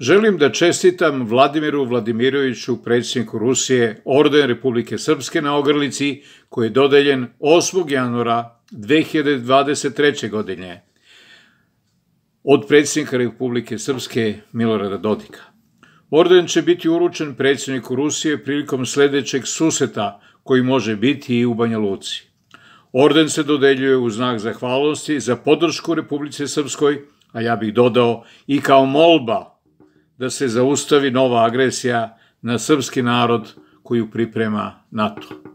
Želim da čestitam Vladimiru Vladimiroviću, predsjedniku Rusije, orden Republike Srpske na ogrlici koji je dodeljen 8. januara 2023. godine od predsjednika Republike Srpske Milorada Dodika. Orden će biti uručen predsjedniku Rusije prilikom sledećeg suseta koji može biti i u Banja Luci. Orden se dodeljuje u znak zahvalnosti za podršku Republice Srpskoj, a ja bih dodao i kao molba da se zaustavi nova agresija na srpski narod koju priprema NATO.